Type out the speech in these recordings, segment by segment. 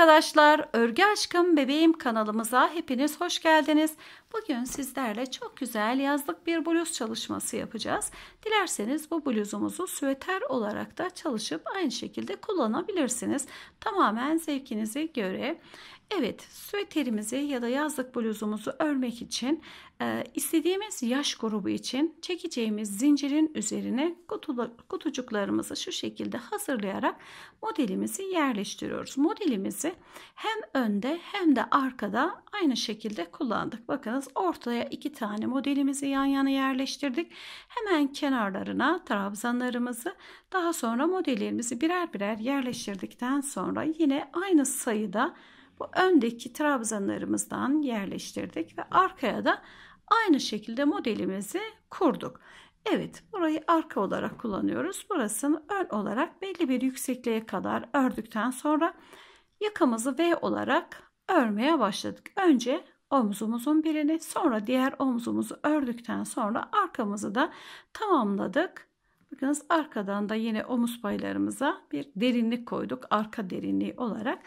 arkadaşlar, Örgü Aşkım Bebeğim kanalımıza hepiniz hoş geldiniz. Bugün sizlerle çok güzel yazlık bir bluz çalışması yapacağız. Dilerseniz bu bluzumuzu süveter olarak da çalışıp aynı şekilde kullanabilirsiniz. Tamamen zevkinize göre. Evet, süveterimizi ya da yazlık bluzumuzu örmek için e, istediğimiz yaş grubu için çekeceğimiz zincirin üzerine kutu, kutucuklarımızı şu şekilde hazırlayarak modelimizi yerleştiriyoruz. Modelimizi hem önde hem de arkada aynı şekilde kullandık. Bakınız ortaya iki tane modelimizi yan yana yerleştirdik. Hemen kenarlarına trabzanlarımızı daha sonra modellerimizi birer birer yerleştirdikten sonra yine aynı sayıda bu öndeki trabzanlarımızdan yerleştirdik ve arkaya da aynı şekilde modelimizi kurduk. Evet burayı arka olarak kullanıyoruz. Burasını ön olarak belli bir yüksekliğe kadar ördükten sonra yakamızı V olarak örmeye başladık. Önce omzumuzun birini sonra diğer omzumuzu ördükten sonra arkamızı da tamamladık. Bakınız arkadan da yine omuz paylarımıza bir derinlik koyduk. Arka derinliği olarak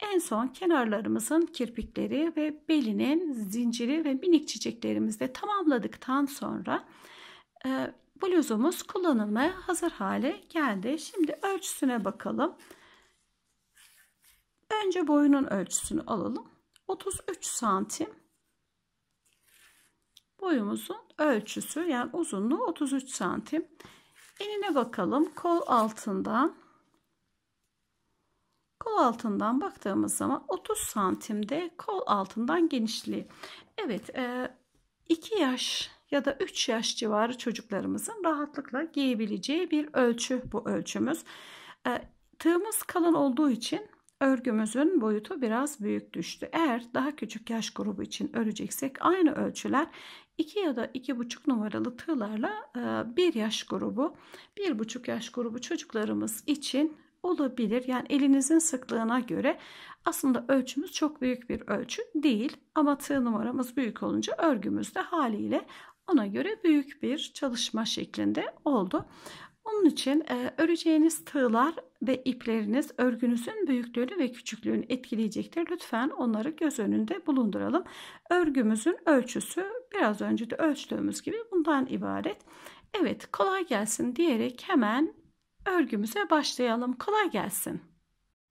en son kenarlarımızın kirpikleri ve belinin zinciri ve minik çiçeklerimizle tamamladıktan sonra e, bluzumuz kullanılmaya hazır hale geldi. Şimdi ölçüsüne bakalım. Önce boyunun ölçüsünü alalım. 33 santim boyumuzun ölçüsü yani uzunluğu 33 santim. Enine bakalım kol altından Kol altından baktığımız zaman 30 santimde kol altından genişliği. Evet 2 e, yaş ya da 3 yaş civarı çocuklarımızın rahatlıkla giyebileceği bir ölçü bu ölçümüz. E, tığımız kalın olduğu için örgümüzün boyutu biraz büyük düştü. Eğer daha küçük yaş grubu için öreceksek aynı ölçüler 2 ya da 2,5 numaralı tığlarla 1 e, yaş grubu, 1,5 yaş grubu çocuklarımız için olabilir. Yani elinizin sıklığına göre aslında ölçümüz çok büyük bir ölçü değil ama tığ numaramız büyük olunca örgümüz de haliyle ona göre büyük bir çalışma şeklinde oldu. Onun için e, öreceğiniz tığlar ve ipleriniz örgünüzün büyüklüğünü ve küçüklüğünü etkileyecektir. Lütfen onları göz önünde bulunduralım. Örgümüzün ölçüsü biraz önce de ölçtüğümüz gibi bundan ibaret. Evet kolay gelsin diyerek hemen örgümüze başlayalım. Kolay gelsin.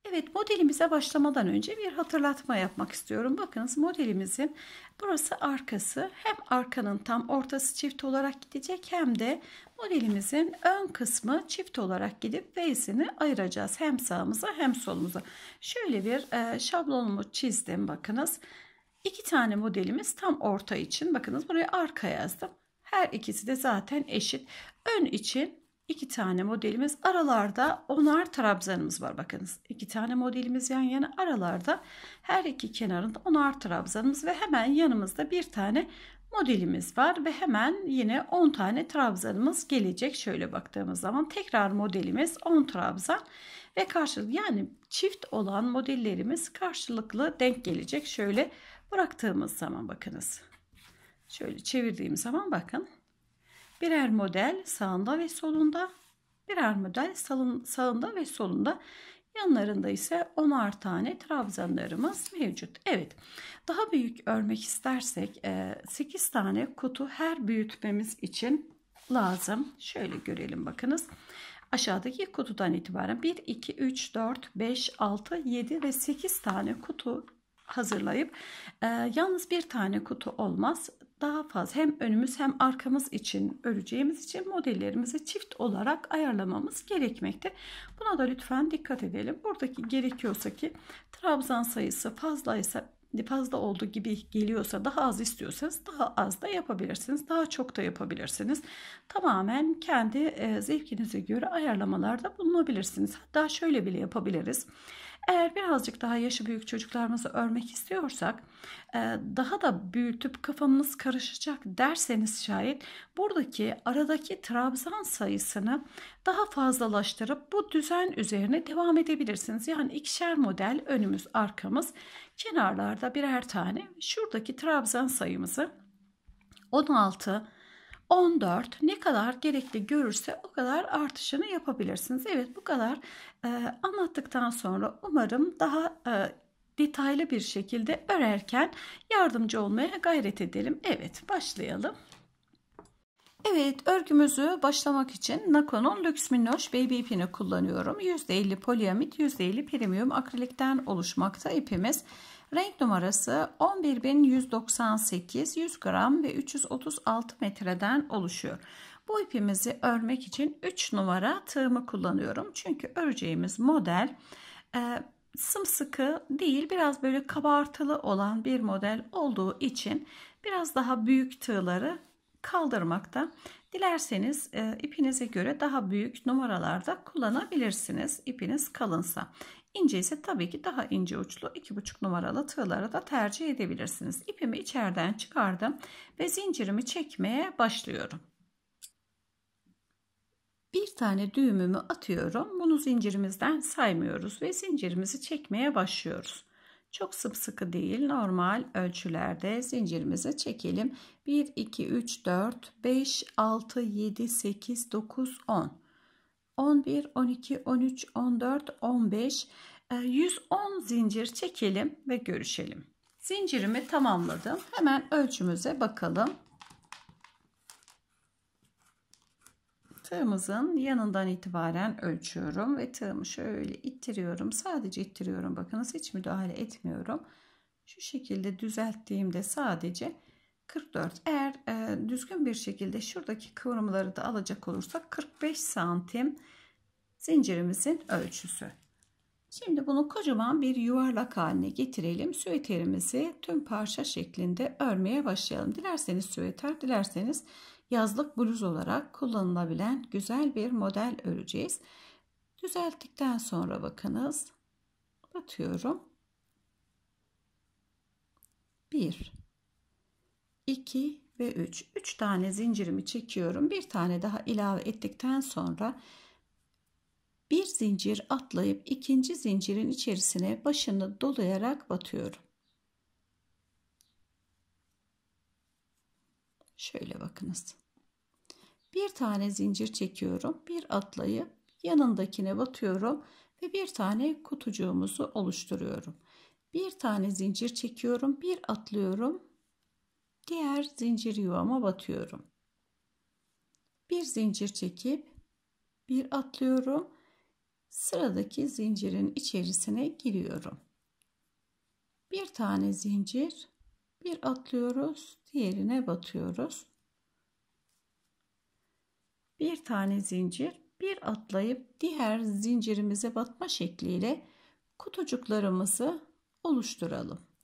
Evet modelimize başlamadan önce bir hatırlatma yapmak istiyorum. Bakınız modelimizin burası arkası hem arkanın tam ortası çift olarak gidecek hem de modelimizin ön kısmı çift olarak gidip V'sini ayıracağız. Hem sağımıza hem solumuza. Şöyle bir e, şablonumu çizdim bakınız. İki tane modelimiz tam orta için bakınız buraya arka yazdım. Her ikisi de zaten eşit. Ön için iki tane modelimiz aralarda onar trabzanımız var bakınız. iki tane modelimiz yan yana aralarda her iki kenarında onar trabzanımız ve hemen yanımızda bir tane modelimiz var ve hemen yine 10 tane trabzanımız gelecek. Şöyle baktığımız zaman tekrar modelimiz 10 trabzan ve karşılık yani çift olan modellerimiz karşılıklı denk gelecek. Şöyle bıraktığımız zaman bakınız. Şöyle çevirdiğim zaman bakın Birer model sağında ve solunda, birer model salın, sağında ve solunda. Yanlarında ise 10'ar tane trabzanlarımız mevcut. Evet daha büyük örmek istersek 8 e, tane kutu her büyütmemiz için lazım. Şöyle görelim bakınız. Aşağıdaki kutudan itibaren 1, 2, 3, 4, 5, 6, 7 ve 8 tane kutu hazırlayıp e, yalnız bir tane kutu olmaz daha fazla hem önümüz hem arkamız için öreceğimiz için modellerimizi çift olarak ayarlamamız gerekmekte. Buna da lütfen dikkat edelim. Buradaki gerekiyorsa ki trabzan sayısı fazlaysa fazla olduğu gibi geliyorsa daha az istiyorsanız daha az da yapabilirsiniz. Daha çok da yapabilirsiniz. Tamamen kendi e, zevkinize göre ayarlamalarda bulunabilirsiniz. Hatta şöyle bile yapabiliriz. Eğer birazcık daha yaşı büyük çocuklarımızı örmek istiyorsak e, daha da büyütüp kafamız karışacak derseniz şayet buradaki aradaki trabzan sayısını daha fazlalaştırıp bu düzen üzerine devam edebilirsiniz. Yani ikişer model önümüz arkamız kenarlarda birer tane şuradaki trabzan sayımızı 16, 14 ne kadar gerekli görürse o kadar artışını yapabilirsiniz. Evet bu kadar e, anlattıktan sonra umarım daha e, detaylı bir şekilde örerken yardımcı olmaya gayret edelim. Evet başlayalım. Evet örgümüzü başlamak için Nakon'un Lux Minnoş Baby ipini kullanıyorum. %50 poliamid %50 premium akrilikten oluşmakta ipimiz. Renk numarası 11198 100 gram ve 336 metreden oluşuyor. Bu ipimizi örmek için 3 numara tığımı kullanıyorum. Çünkü öreceğimiz model e, sımsıkı değil biraz böyle kabartılı olan bir model olduğu için biraz daha büyük tığları kaldırmakta. Dilerseniz e, ipinize göre daha büyük numaralarda kullanabilirsiniz ipiniz kalınsa. İnce ise tabii ki daha ince uçlu 2,5 numaralı tığları da tercih edebilirsiniz. İpimi içeriden çıkardım ve zincirimi çekmeye başlıyorum. Bir tane düğümümü atıyorum. Bunu zincirimizden saymıyoruz ve zincirimizi çekmeye başlıyoruz. Çok sımsıkı değil normal ölçülerde zincirimizi çekelim. 1, 2, 3, 4, 5, 6, 7, 8, 9, 10. 11, 12, 13, 14, 15, 110 zincir çekelim ve görüşelim. Zincirimi tamamladım. Hemen ölçümüze bakalım. Tığımızın yanından itibaren ölçüyorum ve tığımı şöyle ittiriyorum. Sadece ittiriyorum. Bakınız hiç müdahale etmiyorum. Şu şekilde düzelttiğimde sadece 44 eğer e, düzgün bir şekilde şuradaki kıvrımları da alacak olursak 45 santim zincirimizin ölçüsü şimdi bunu kocaman bir yuvarlak haline getirelim süveterimizi tüm parça şeklinde örmeye başlayalım dilerseniz süveter dilerseniz yazlık bluz olarak kullanılabilen güzel bir model öreceğiz düzelttikten sonra bakınız Atıyorum. 1 2 ve 3. 3 tane zincirimi çekiyorum. Bir tane daha ilave ettikten sonra bir zincir atlayıp ikinci zincirin içerisine başını dolayarak batıyorum. Şöyle bakınız. Bir tane zincir çekiyorum. Bir atlayıp yanındakine batıyorum ve bir tane kutucuğumuzu oluşturuyorum. Bir tane zincir çekiyorum. Bir atlıyorum diğer zincir yuvama batıyorum. Bir zincir çekip bir atlıyorum. Sıradaki zincirin içerisine giriyorum. Bir tane zincir, bir atlıyoruz, diğerine batıyoruz. Bir tane zincir, bir atlayıp diğer zincirimize batma şekliyle kutucuklarımızı oluşturalım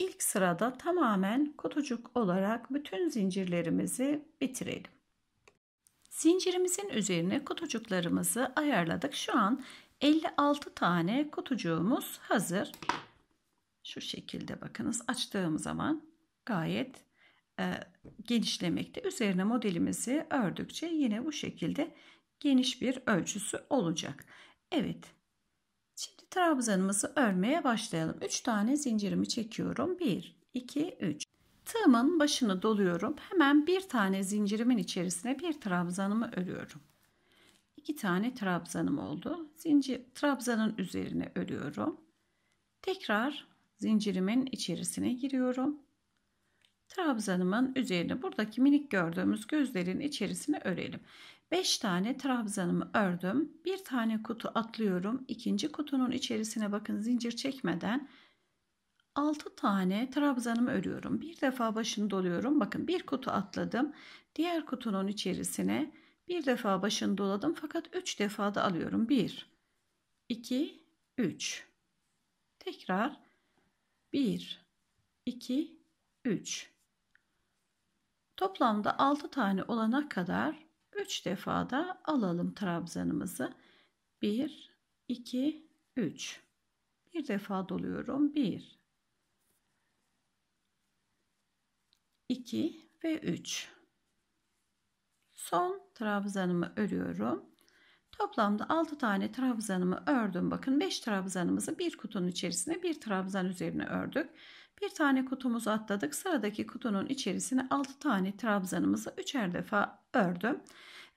ilk sırada tamamen kutucuk olarak bütün zincirlerimizi bitirelim. Zincirimizin üzerine kutucuklarımızı ayarladık. Şu an 56 tane kutucuğumuz hazır. Şu şekilde bakınız açtığım zaman gayet e, genişlemekte. Üzerine modelimizi ördükçe yine bu şekilde geniş bir ölçüsü olacak. Evet trabzanımızı örmeye başlayalım. 3 tane zincirimi çekiyorum. 1, 2, 3. Tığımın başını doluyorum. Hemen bir tane zincirimin içerisine bir trabzanımı örüyorum. 2 tane trabzanım oldu. Zincir trabzanın üzerine örüyorum. Tekrar zincirimin içerisine giriyorum. Trabzanımın üzerine buradaki minik gördüğümüz gözlerin içerisine örelim. 5 tane trabzanımı ördüm. Bir tane kutu atlıyorum. İkinci kutunun içerisine bakın zincir çekmeden 6 tane trabzanımı örüyorum. Bir defa başını doluyorum. Bakın bir kutu atladım. Diğer kutunun içerisine bir defa başını doladım fakat 3 defa da alıyorum. 1 2 3 Tekrar 1 2 3 Toplamda 6 tane olana kadar 3 defa da alalım trabzanımızı. 1, 2, 3. Bir defa doluyorum. 1, 2 ve 3. Son trabzanımı örüyorum. Toplamda 6 tane trabzanımı ördüm. Bakın 5 trabzanımızı bir kutunun içerisine bir trabzan üzerine ördük. Bir tane kutumuzu atladık. Sıradaki kutunun içerisine 6 tane trabzanımızı üçer defa ördüm.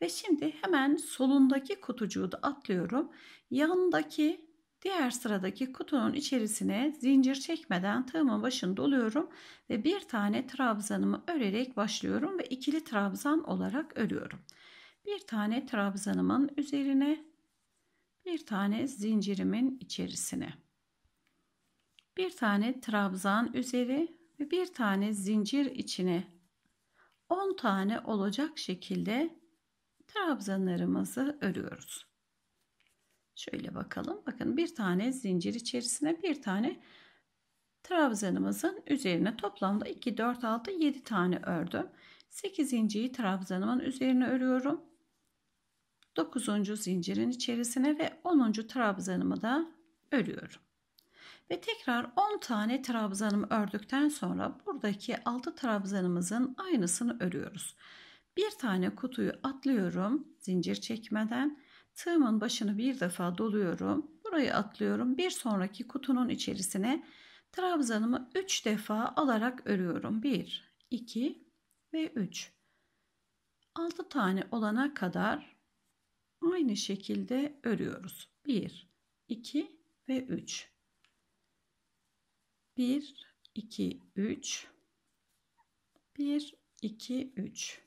Ve şimdi hemen solundaki kutucuğu da atlıyorum. Yandaki diğer sıradaki kutunun içerisine zincir çekmeden tığımın başını doluyorum ve bir tane trabzanımı örerek başlıyorum ve ikili trabzan olarak örüyorum. Bir tane trabzanımın üzerine bir tane zincirimin içerisine bir tane trabzan üzeri ve bir tane zincir içine 10 tane olacak şekilde trabzanlarımızı örüyoruz. Şöyle bakalım. Bakın bir tane zincir içerisine bir tane trabzanımızın üzerine toplamda 2, 4, 6, 7 tane ördüm. 8. trabzanımın üzerine örüyorum. 9. zincirin içerisine ve 10. trabzanımı da örüyorum. Ve tekrar 10 tane trabzanımı ördükten sonra buradaki 6 trabzanımızın aynısını örüyoruz. Bir tane kutuyu atlıyorum zincir çekmeden. Tığımın başını bir defa doluyorum. Burayı atlıyorum. Bir sonraki kutunun içerisine trabzanımı 3 defa alarak örüyorum. 1, 2 ve 3. 6 tane olana kadar aynı şekilde örüyoruz. 1, 2 ve 3. 1 2 3 1 2 3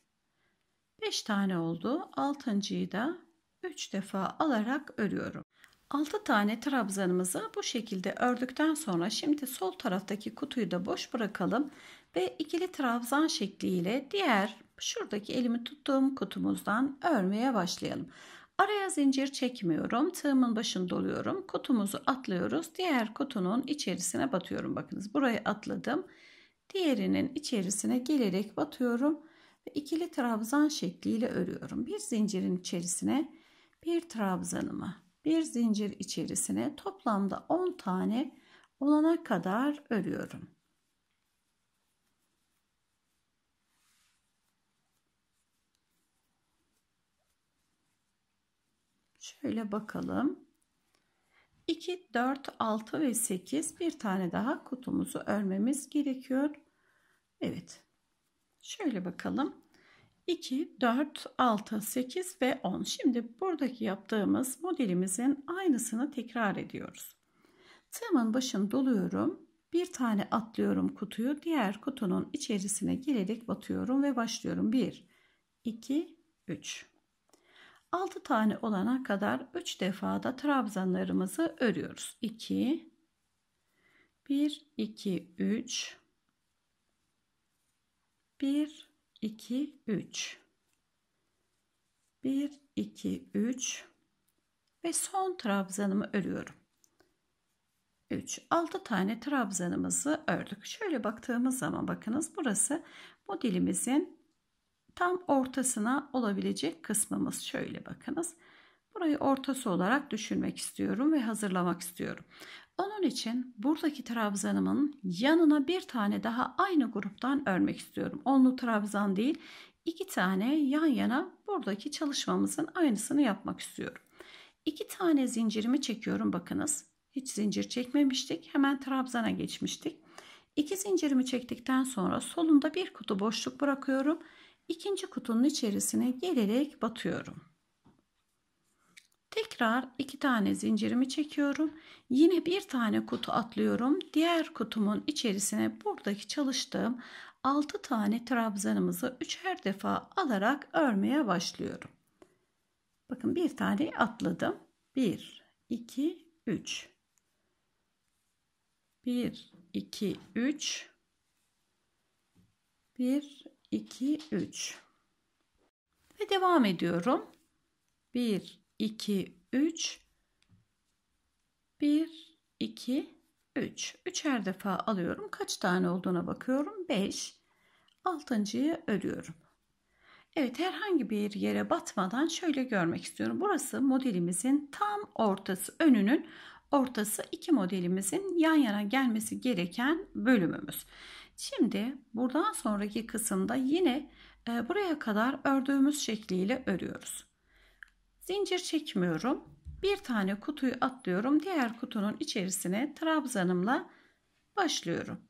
5 tane oldu. 6.'yı da 3 defa alarak örüyorum. 6 tane trabzanımızı bu şekilde ördükten sonra şimdi sol taraftaki kutuyu da boş bırakalım ve ikili trabzan şekliyle diğer şuradaki elimi tuttuğum kutumuzdan örmeye başlayalım. Araya zincir çekmiyorum. Tığımın başını doluyorum. kutumuzu atlıyoruz. Diğer kutunun içerisine batıyorum. Bakınız burayı atladım. Diğerinin içerisine gelerek batıyorum. Ve ikili trabzan şekliyle örüyorum. Bir zincirin içerisine bir trabzanımı, bir zincir içerisine toplamda 10 tane olana kadar örüyorum. Şöyle bakalım. 2, 4, 6 ve 8 bir tane daha kutumuzu örmemiz gerekiyor. Evet. Şöyle bakalım. 2, 4, 6, 8 ve 10. Şimdi buradaki yaptığımız modelimizin aynısını tekrar ediyoruz. Tığımın başını doluyorum. Bir tane atlıyorum kutuyu. Diğer kutunun içerisine girerek batıyorum ve başlıyorum. 1, 2, 3. 6 tane olana kadar 3 defa da trabzanlarımızı örüyoruz. 2 1 2 3 1 2 3 1 2 3 ve son trabzanımı örüyorum. 3 6 tane trabzanımızı ördük. Şöyle baktığımız zaman bakınız burası modelimizin tam ortasına olabilecek kısmımız. Şöyle bakınız. Burayı ortası olarak düşünmek istiyorum ve hazırlamak istiyorum. Onun için buradaki trabzanımın yanına bir tane daha aynı gruptan örmek istiyorum. Onlu trabzan değil, iki tane yan yana buradaki çalışmamızın aynısını yapmak istiyorum. İki tane zincirimi çekiyorum bakınız. Hiç zincir çekmemiştik. Hemen trabzana geçmiştik. İki zincirimi çektikten sonra solunda bir kutu boşluk bırakıyorum ikinci kutunun içerisine gelerek batıyorum. Tekrar iki tane zincirimi çekiyorum. Yine bir tane kutu atlıyorum. Diğer kutumun içerisine buradaki çalıştığım 6 tane trabzanımızı üçer defa alarak örmeye başlıyorum. Bakın bir tane atladım. 1 2 3 1 2 3 1 2, 3. Ve devam ediyorum. 1, 2, 3. 1, 2, 3. Üçer defa alıyorum. Kaç tane olduğuna bakıyorum. 5. Altıncıyı örüyorum. Evet herhangi bir yere batmadan şöyle görmek istiyorum. Burası modelimizin tam ortası. Önünün ortası iki modelimizin yan yana gelmesi gereken bölümümüz. Şimdi buradan sonraki kısımda yine e, buraya kadar ördüğümüz şekliyle örüyoruz. Zincir çekmiyorum. Bir tane kutuyu atlıyorum. Diğer kutunun içerisine trabzanımla başlıyorum.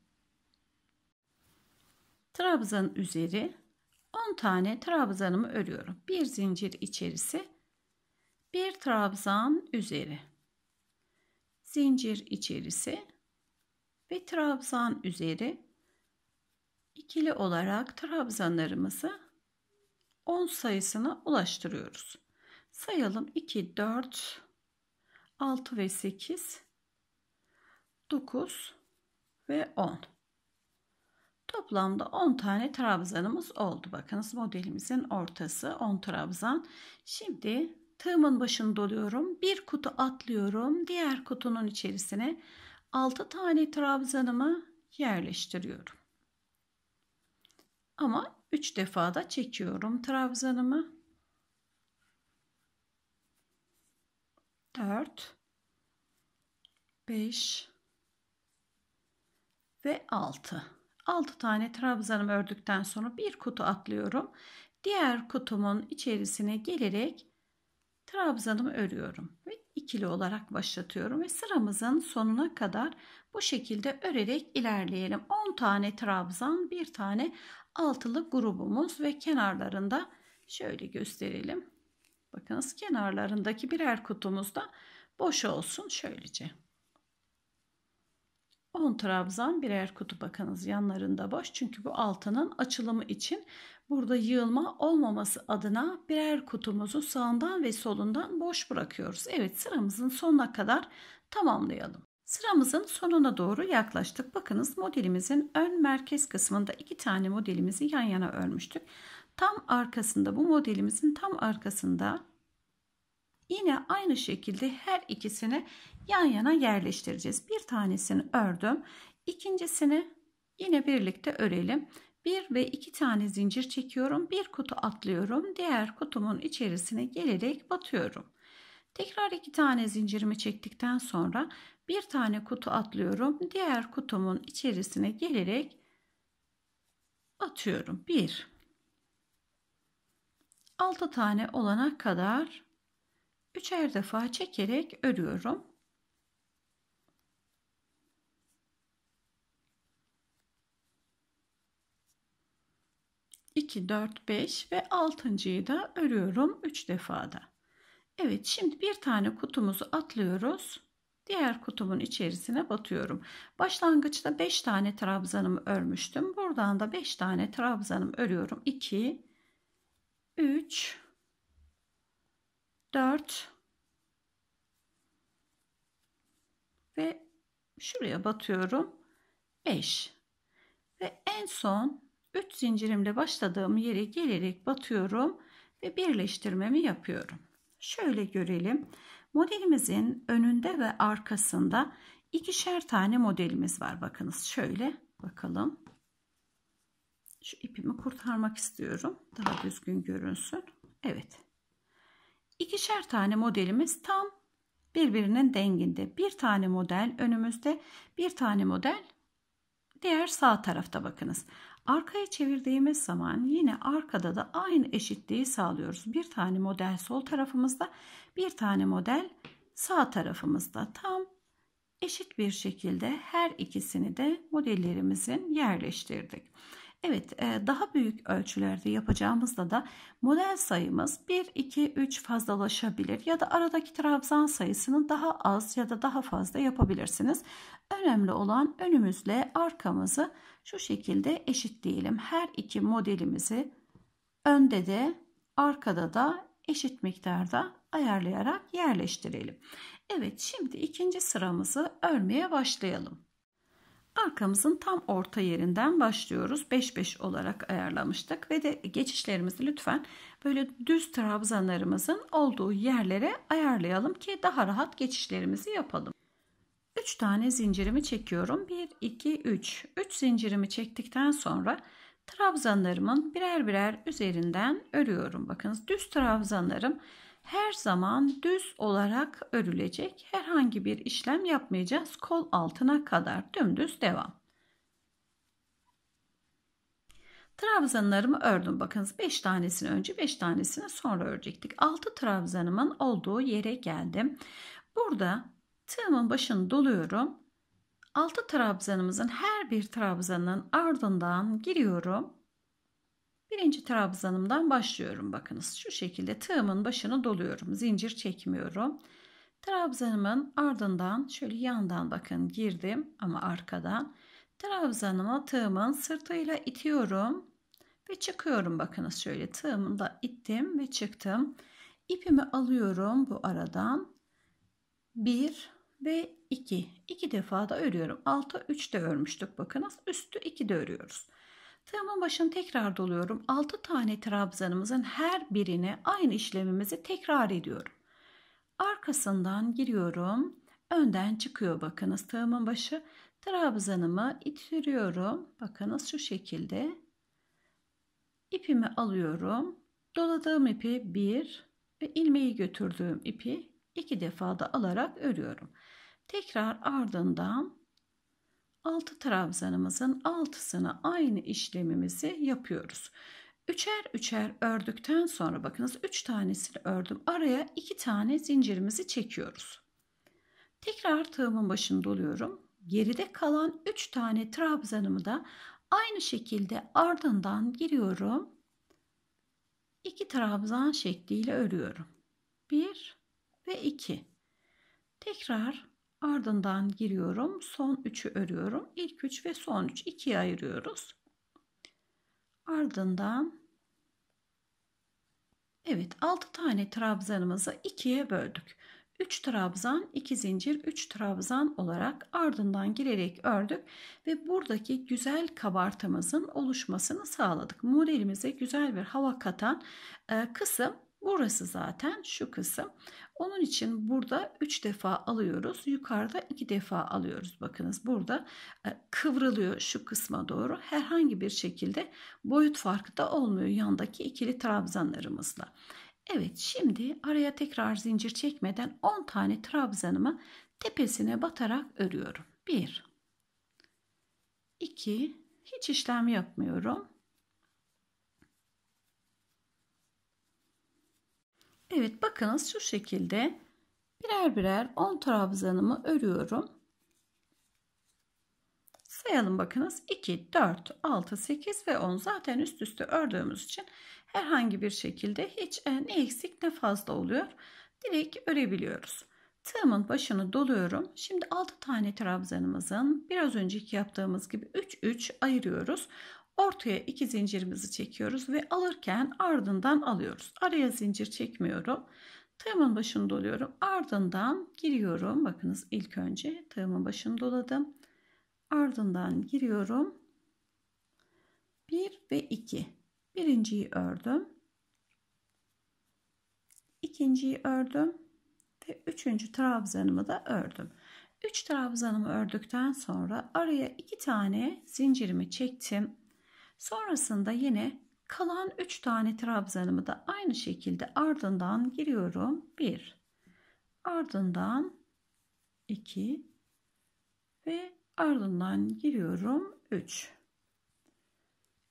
Trabzan üzeri 10 tane trabzanımı örüyorum. Bir zincir içerisi bir trabzan üzeri zincir içerisi ve trabzan üzeri ikili olarak trabzanlarımızı 10 sayısına ulaştırıyoruz. Sayalım 2, 4, 6 ve 8, 9 ve 10. Toplamda 10 tane trabzanımız oldu. Bakınız modelimizin ortası 10 trabzan. Şimdi tığımın başını doluyorum. Bir kutu atlıyorum. Diğer kutunun içerisine 6 tane trabzanımı yerleştiriyorum. Ama 3 defa da çekiyorum trabzanımı. 4 5 ve 6. 6 tane trabzanımı ördükten sonra bir kutu atlıyorum. Diğer kutumun içerisine gelerek trabzanımı örüyorum ve ikili olarak başlatıyorum ve sıramızın sonuna kadar bu şekilde örerek ilerleyelim. 10 tane trabzan, bir tane altılı grubumuz ve kenarlarında şöyle gösterelim. Bakınız kenarlarındaki birer kutumuzda boş olsun şöylece. 10 trabzan birer kutu bakınız yanlarında boş. Çünkü bu altının açılımı için burada yığılma olmaması adına birer kutumuzu sağından ve solundan boş bırakıyoruz. Evet sıramızın sonuna kadar tamamlayalım. Sıramızın sonuna doğru yaklaştık. Bakınız modelimizin ön merkez kısmında iki tane modelimizi yan yana örmüştük. Tam arkasında bu modelimizin tam arkasında yine aynı şekilde her ikisini yan yana yerleştireceğiz. Bir tanesini ördüm. İkincisini yine birlikte örelim. Bir ve iki tane zincir çekiyorum. Bir kutu atlıyorum. Diğer kutumun içerisine gelerek batıyorum. Tekrar iki tane zincirimi çektikten sonra bir tane kutu atlıyorum. Diğer kutumun içerisine gelerek atıyorum. 1 6 tane olana kadar üçer defa çekerek örüyorum. İki, dört, beş ve altıncıyı da örüyorum üç defada. Evet şimdi bir tane kutumuzu atlıyoruz diğer kutumun içerisine batıyorum. Başlangıçta 5 tane trabzanımı örmüştüm. Buradan da 5 tane trabzanım örüyorum. 2 3 4 ve şuraya batıyorum. 5 ve en son 3 zincirimle başladığım yere gelerek batıyorum ve birleştirmemi yapıyorum. Şöyle görelim. Modelimizin önünde ve arkasında ikişer tane modelimiz var. Bakınız şöyle bakalım. Şu ipimi kurtarmak istiyorum. Daha düzgün görünsün. Evet. İkişer tane modelimiz tam birbirinin denginde. Bir tane model önümüzde, bir tane model diğer sağ tarafta bakınız. Arkaya çevirdiğimiz zaman yine arkada da aynı eşitliği sağlıyoruz. Bir tane model sol tarafımızda, bir tane model sağ tarafımızda. Tam eşit bir şekilde her ikisini de modellerimizin yerleştirdik. Evet e, daha büyük ölçülerde yapacağımızda da model sayımız 1, 2, 3 fazlalaşabilir ya da aradaki trabzan sayısını daha az ya da daha fazla yapabilirsiniz. Önemli olan önümüzle arkamızı şu şekilde eşitleyelim. Her iki modelimizi önde de arkada da eşit miktarda ayarlayarak yerleştirelim. Evet şimdi ikinci sıramızı örmeye başlayalım. Arkamızın tam orta yerinden başlıyoruz. 5-5 olarak ayarlamıştık ve de geçişlerimizi lütfen böyle düz trabzanlarımızın olduğu yerlere ayarlayalım ki daha rahat geçişlerimizi yapalım. 3 tane zincirimi çekiyorum. 1, 2, 3. 3 zincirimi çektikten sonra trabzanlarımın birer birer üzerinden örüyorum. Bakınız düz trabzanlarım her zaman düz olarak örülecek. Herhangi bir işlem yapmayacağız. Kol altına kadar dümdüz devam. Trabzanlarımı ördüm. Bakınız 5 tanesini önce 5 tanesini sonra örecektik. 6 trabzanımın olduğu yere geldim. Burada tığımın başını doluyorum. 6 trabzanımızın her bir trabzanın ardından giriyorum. Birinci trabzanımdan başlıyorum bakınız. Şu şekilde tığımın başını doluyorum. Zincir çekmiyorum. Trabzanımın ardından şöyle yandan bakın girdim ama arkadan. Trabzanımı tığımın sırtıyla itiyorum ve çıkıyorum bakınız şöyle tığımı da ittim ve çıktım. İpimi alıyorum bu aradan. 1 ve 2. 2 defa da örüyorum. Altı 3 de örmüştük bakınız. Üstü 2 de örüyoruz. Tığımın başını tekrar doluyorum. 6 tane trabzanımızın her birine aynı işlemimizi tekrar ediyorum. Arkasından giriyorum. Önden çıkıyor bakınız tığımın başı. Trabzanımı itiriyorum. Bakınız şu şekilde. İpimi alıyorum. Doladığım ipi 1 ve ilmeği götürdüğüm ipi 2 defa da alarak örüyorum. Tekrar ardından 6 trabzanımızın altısını aynı işlemimizi yapıyoruz. Üçer üçer ördükten sonra bakınız 3 tanesini ördüm. Araya 2 tane zincirimizi çekiyoruz. Tekrar tığımın başını doluyorum. Geride kalan 3 tane trabzanımı da aynı şekilde ardından giriyorum. 2 trabzan şekliyle örüyorum. 1 ve 2. Tekrar Ardından giriyorum. Son 3'ü örüyorum. İlk 3 ve son 3 ikiye ayırıyoruz. Ardından Evet 6 tane trabzanımızı ikiye böldük. 3 trabzan, 2 zincir, 3 trabzan olarak ardından girerek ördük ve buradaki güzel kabartımızın oluşmasını sağladık. Modelimize güzel bir hava katan e, kısım Burası zaten şu kısım. Onun için burada 3 defa alıyoruz. Yukarıda 2 defa alıyoruz. Bakınız burada e, kıvrılıyor şu kısma doğru. Herhangi bir şekilde boyut farkı da olmuyor yandaki ikili trabzanlarımızla. Evet şimdi araya tekrar zincir çekmeden 10 tane trabzanımı tepesine batarak örüyorum. 1 2 hiç işlem yapmıyorum. Evet bakınız şu şekilde birer birer 10 trabzanımı örüyorum. Sayalım bakınız 2, 4, 6, 8 ve 10 zaten üst üste ördüğümüz için herhangi bir şekilde hiç e, ne eksik ne fazla oluyor. Direkt örebiliyoruz. Tığımın başını doluyorum. Şimdi 6 tane trabzanımızın biraz önceki yaptığımız gibi 3-3 ayırıyoruz. Ortaya iki zincirimizi çekiyoruz ve alırken ardından alıyoruz. Araya zincir çekmiyorum. Tığımın başını doluyorum. Ardından giriyorum. Bakınız ilk önce tığımın başını doladım. Ardından giriyorum. 1 ve 2. Birinciyi ördüm. ikinciyi ördüm. Ve üçüncü trabzanımı da ördüm. 3 trabzanımı ördükten sonra araya 2 tane zincirimi çektim Sonrasında yine kalan 3 tane trabzanımı da aynı şekilde ardından giriyorum. 1 ardından 2 ve ardından giriyorum 3.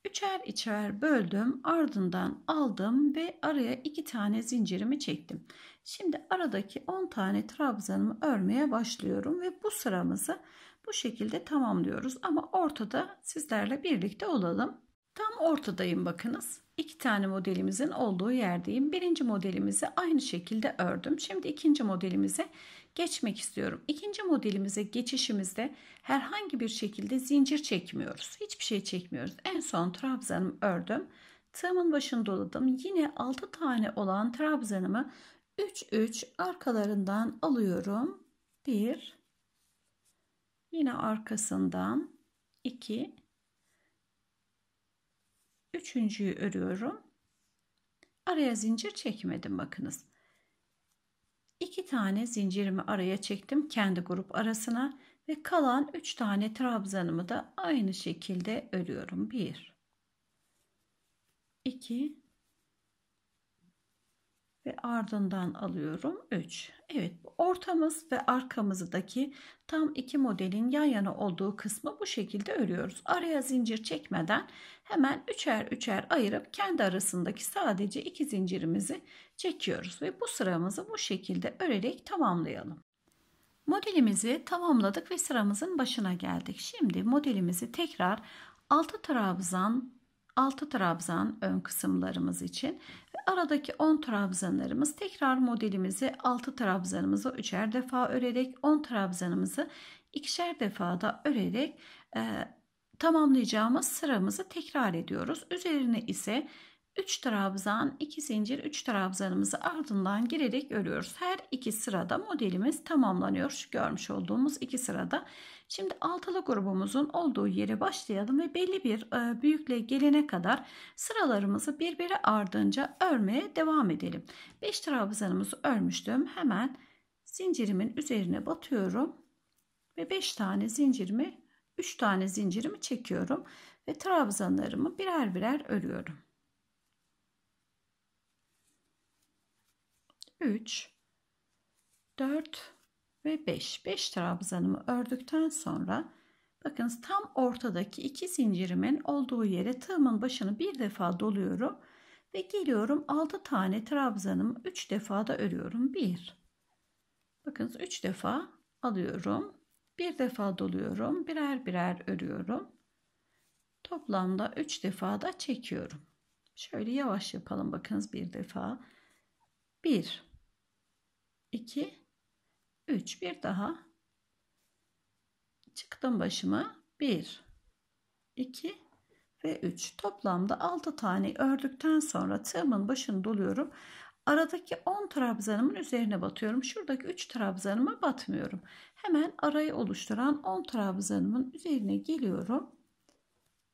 Üçer içer böldüm, ardından aldım ve araya iki tane zincirimi çektim. Şimdi aradaki 10 tane trabzanımı örmeye başlıyorum ve bu sıramızı bu şekilde tamamlıyoruz ama ortada sizlerle birlikte olalım. Tam ortadayım bakınız. İki tane modelimizin olduğu yerdeyim. Birinci modelimizi aynı şekilde ördüm. Şimdi ikinci modelimize geçmek istiyorum. İkinci modelimize geçişimizde herhangi bir şekilde zincir çekmiyoruz. Hiçbir şey çekmiyoruz. En son trabzanımı ördüm. Tığımın başını doladım. Yine 6 tane olan trabzanımı 3-3 arkalarından alıyorum. 1 Yine arkasından 2 üçüncüyü örüyorum. Araya zincir çekmedim bakınız. İki tane zincirimi araya çektim kendi grup arasına ve kalan üç tane trabzanımı da aynı şekilde örüyorum. Bir, iki ve ardından alıyorum 3. Evet ortamız ve arkamızdaki tam iki modelin yan yana olduğu kısmı bu şekilde örüyoruz. Araya zincir çekmeden hemen üçer üçer ayırıp kendi arasındaki sadece iki zincirimizi çekiyoruz ve bu sıramızı bu şekilde örerek tamamlayalım. Modelimizi tamamladık ve sıramızın başına geldik. Şimdi modelimizi tekrar altı trabzan altı trabzan ön kısımlarımız için aradaki 10 trabzanlarımız tekrar modelimizi 6 trabzanımızı 3'er defa örerek 10 trabzanımızı ikişer defada örerek e, tamamlayacağımız sıramızı tekrar ediyoruz. Üzerine ise 3 trabzan 2 zincir 3 trabzanımızı ardından girerek örüyoruz. Her iki sırada modelimiz tamamlanıyor. Şu görmüş olduğumuz iki sırada Şimdi altılı grubumuzun olduğu yere başlayalım ve belli bir e, büyüklüğe gelene kadar sıralarımızı birbiri ardınca örmeye devam edelim. 5 trabzanımızı örmüştüm. Hemen zincirimin üzerine batıyorum ve 5 tane zincirimi 3 tane zincirimi çekiyorum ve trabzanlarımı birer birer örüyorum. 3 4 ve 5. 5 trabzanımı ördükten sonra bakınız tam ortadaki iki zincirimin olduğu yere tığımın başını bir defa doluyorum ve geliyorum 6 tane trabzanımı 3 defa da örüyorum. 1 Bakınız 3 defa alıyorum. Bir defa doluyorum. Birer birer örüyorum. Toplamda 3 defa da çekiyorum. Şöyle yavaş yapalım. Bakınız bir defa. 1 2 3 bir daha çıktım başıma 1 2 ve 3 toplamda 6 tane ördükten sonra tığımın başını doluyorum aradaki 10 trabzanımın üzerine batıyorum şuradaki 3 trabzanıma batmıyorum hemen arayı oluşturan 10 trabzanımın üzerine geliyorum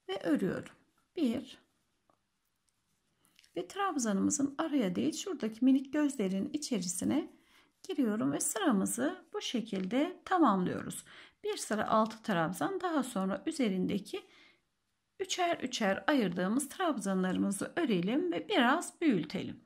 ve örüyorum 1 ve trabzanımızın araya değil şuradaki minik gözlerin içerisine giriyorum ve sıramızı bu şekilde tamamlıyoruz. Bir sıra altı trabzan daha sonra üzerindeki üçer üçer ayırdığımız trabzanlarımızı örelim ve biraz büyütelim.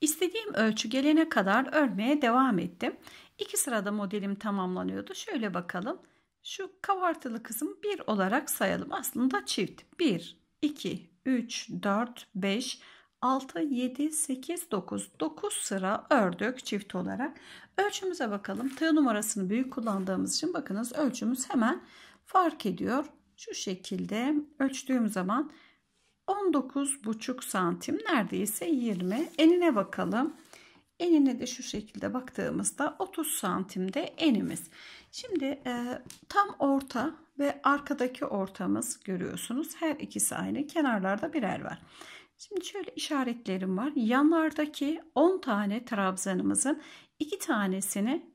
İstediğim ölçü gelene kadar örmeye devam ettim. İki sırada modelim tamamlanıyordu. Şöyle bakalım. Şu kavartılı kısım 1 olarak sayalım. Aslında çift. 1, 2, 3, 4, 5, 6, 7, 8, 9. 9 sıra ördük çift olarak. Ölçümüze bakalım. Tığ numarasını büyük kullandığımız için bakınız ölçümüz hemen fark ediyor. Şu şekilde ölçtüğüm zaman buçuk santim neredeyse 20. Enine bakalım. Enine de şu şekilde baktığımızda 30 santimde enimiz. Şimdi e, tam orta ve arkadaki ortamız görüyorsunuz. Her ikisi aynı. Kenarlarda birer var. Şimdi şöyle işaretlerim var. Yanlardaki 10 tane trabzanımızın 2 tanesini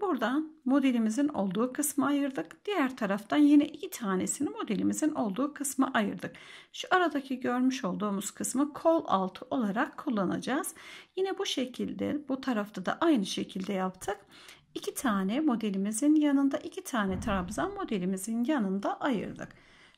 buradan modelimizin olduğu kısma ayırdık. Diğer taraftan yine 2 tanesini modelimizin olduğu kısma ayırdık. Şu aradaki görmüş olduğumuz kısmı kol altı olarak kullanacağız. Yine bu şekilde bu tarafta da aynı şekilde yaptık. 2 tane modelimizin yanında 2 tane trabzan modelimizin yanında ayırdık.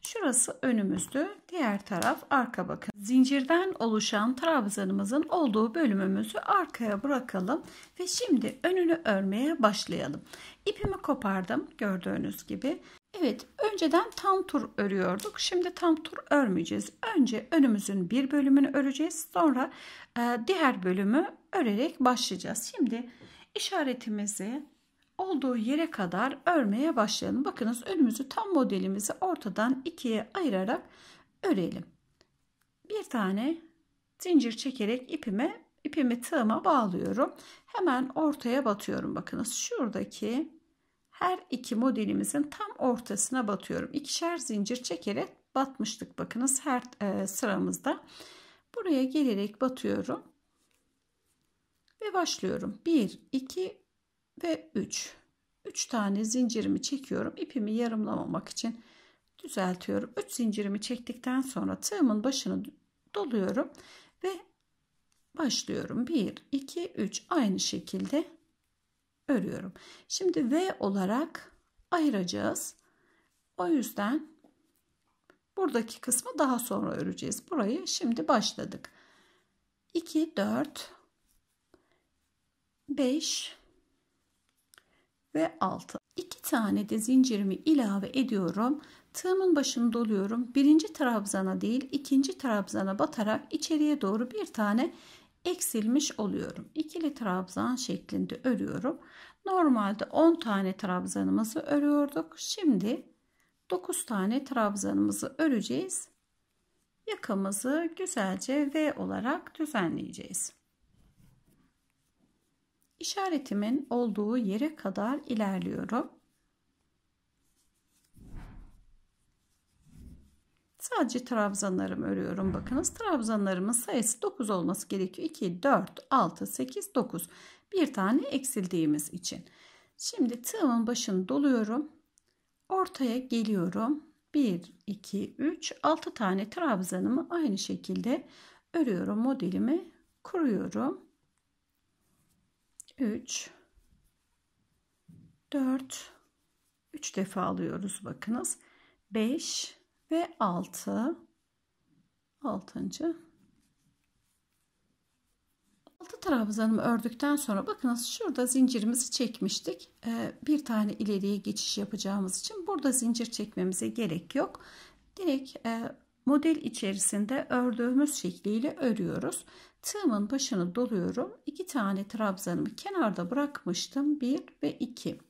Şurası önümüzdü. Diğer taraf arka bakın. Zincirden oluşan trabzanımızın olduğu bölümümüzü arkaya bırakalım. Ve şimdi önünü örmeye başlayalım. İpimi kopardım gördüğünüz gibi. Evet önceden tam tur örüyorduk. Şimdi tam tur örmeyeceğiz. Önce önümüzün bir bölümünü öreceğiz. Sonra e, diğer bölümü örerek başlayacağız. Şimdi işaretimizi olduğu yere kadar örmeye başlayalım. Bakınız önümüzü tam modelimizi ortadan ikiye ayırarak örelim. Bir tane zincir çekerek ipime ipimi tığıma bağlıyorum. Hemen ortaya batıyorum. Bakınız şuradaki her iki modelimizin tam ortasına batıyorum. İkişer zincir çekerek batmıştık. Bakınız her e, sıramızda. Buraya gelerek batıyorum ve başlıyorum. 1, 2, ve 3. 3 tane zincirimi çekiyorum. ipimi yarımlamamak için düzeltiyorum. 3 zincirimi çektikten sonra tığımın başını doluyorum ve başlıyorum. 1, 2, 3 aynı şekilde örüyorum. Şimdi V olarak ayıracağız. O yüzden buradaki kısmı daha sonra öreceğiz. Burayı şimdi başladık. 2, 4, 5, ve 6. 2 tane de zincirimi ilave ediyorum. Tığımın başını doluyorum. Birinci trabzana değil ikinci trabzana batarak içeriye doğru bir tane eksilmiş oluyorum. İkili trabzan şeklinde örüyorum. Normalde 10 tane trabzanımızı örüyorduk. Şimdi 9 tane trabzanımızı öreceğiz. Yakamızı güzelce V olarak düzenleyeceğiz. İşaretimin olduğu yere kadar ilerliyorum. Sadece trabzanlarımı örüyorum. Bakınız trabzanlarımın sayısı 9 olması gerekiyor. 2, 4, 6, 8, 9. Bir tane eksildiğimiz için. Şimdi tığımın başını doluyorum. Ortaya geliyorum. 1, 2, 3, 6 tane trabzanımı aynı şekilde örüyorum. Modelimi kuruyorum. 3 4 3 defa alıyoruz bakınız. 5 ve 6 6. 6 trabzanımı ördükten sonra bakınız şurada zincirimizi çekmiştik. Ee, bir tane ileriye geçiş yapacağımız için burada zincir çekmemize gerek yok. Direkt e, model içerisinde ördüğümüz şekliyle örüyoruz. Tığımın başını doluyorum. İki tane trabzanımı kenarda bırakmıştım. Bir ve iki.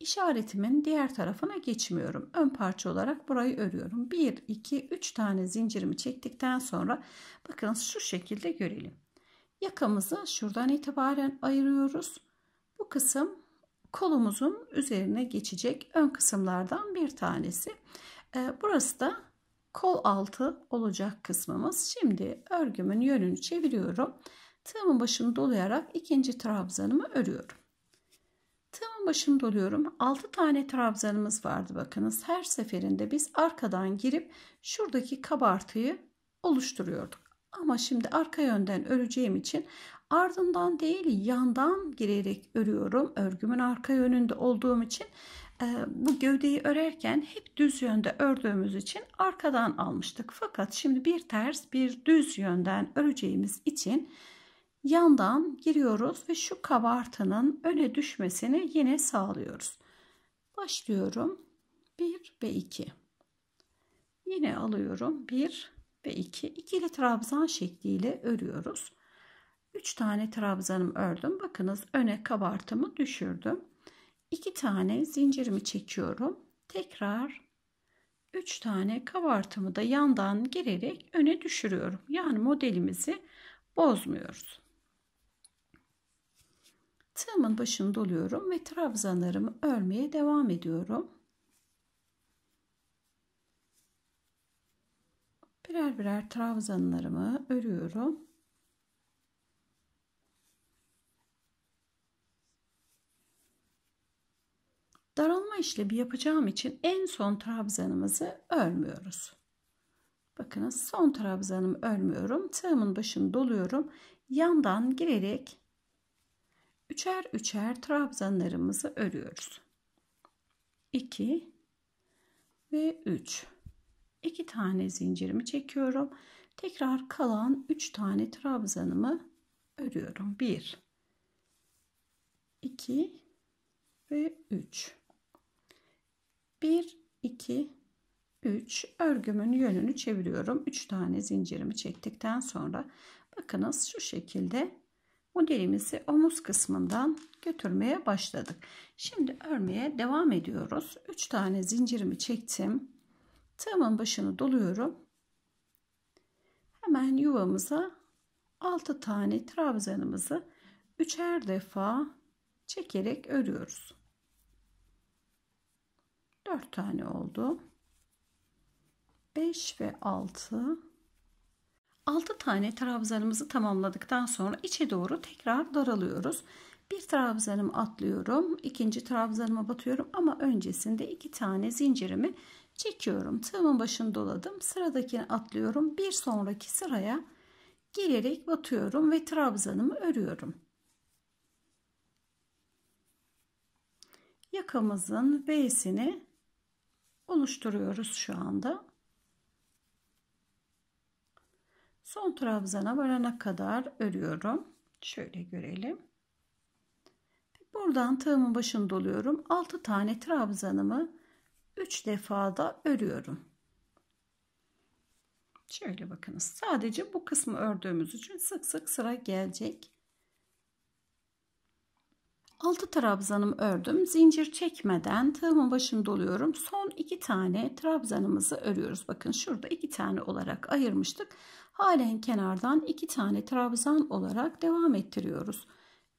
İşaretimin diğer tarafına geçmiyorum. Ön parça olarak burayı örüyorum. 1, 2, 3 tane zincirimi çektikten sonra bakın şu şekilde görelim. Yakamızı şuradan itibaren ayırıyoruz. Bu kısım kolumuzun üzerine geçecek ön kısımlardan bir tanesi. Ee, burası da kol altı olacak kısmımız. Şimdi örgümün yönünü çeviriyorum. Tığımın başını dolayarak ikinci trabzanımı örüyorum. Tığımın başını doluyorum. 6 tane trabzanımız vardı bakınız. Her seferinde biz arkadan girip şuradaki kabartıyı oluşturuyorduk. Ama şimdi arka yönden öreceğim için ardından değil yandan girerek örüyorum. Örgümün arka yönünde olduğum için ee, bu gövdeyi örerken hep düz yönde ördüğümüz için arkadan almıştık. Fakat şimdi bir ters bir düz yönden öreceğimiz için yandan giriyoruz ve şu kabartının öne düşmesini yine sağlıyoruz. Başlıyorum 1 ve 2. Yine alıyorum 1 ve 2. İkili trabzan şekliyle örüyoruz. 3 tane trabzanım ördüm. Bakınız öne kabartımı düşürdüm. 2 tane zincirimi çekiyorum. Tekrar 3 tane kabartımı da yandan girerek öne düşürüyorum. Yani modelimizi bozmuyoruz. Tığımın başını doluyorum ve trabzanlarımı örmeye devam ediyorum. Birer birer trabzanlarımı örüyorum. Daralma işlemi yapacağım için en son trabzanımızı örmüyoruz. Bakınız son trabzanımı örmüyorum. Tığımın başını doluyorum. Yandan girerek üçer üçer trabzanlarımızı örüyoruz. 2 ve 3. 2 tane zincirimi çekiyorum. Tekrar kalan 3 tane trabzanımı örüyorum. 1 2 ve 3 1 2 3 örgümün yönünü çeviriyorum 3 tane zincirimi çektikten sonra bakınız şu şekilde modelimizi omuz kısmından götürmeye başladık şimdi örmeye devam ediyoruz 3 tane zincirimi çektim tığımın başını doluyorum hemen yuvamıza 6 tane trabzanımızı üçer defa çekerek örüyoruz 4 tane oldu. 5 ve 6 6 tane trabzanımızı tamamladıktan sonra içe doğru tekrar daralıyoruz. Bir trabzanımı atlıyorum. ikinci trabzanıma batıyorum ama öncesinde iki tane zincirimi çekiyorum. Tığımın başını doladım. Sıradakini atlıyorum. Bir sonraki sıraya gelerek batıyorum ve trabzanımı örüyorum. Yakamızın V'sini oluşturuyoruz şu anda. Son trabzana varana kadar örüyorum. Şöyle görelim. Buradan tığımın başını doluyorum. 6 tane trabzanımı 3 defada örüyorum. Şöyle bakınız. Sadece bu kısmı ördüğümüz için sık sık sıra gelecek. 6 trabzanımı ördüm. Zincir çekmeden tığımın başını doluyorum. Son 2 tane trabzanımızı örüyoruz. Bakın şurada 2 tane olarak ayırmıştık. Halen kenardan 2 tane trabzan olarak devam ettiriyoruz.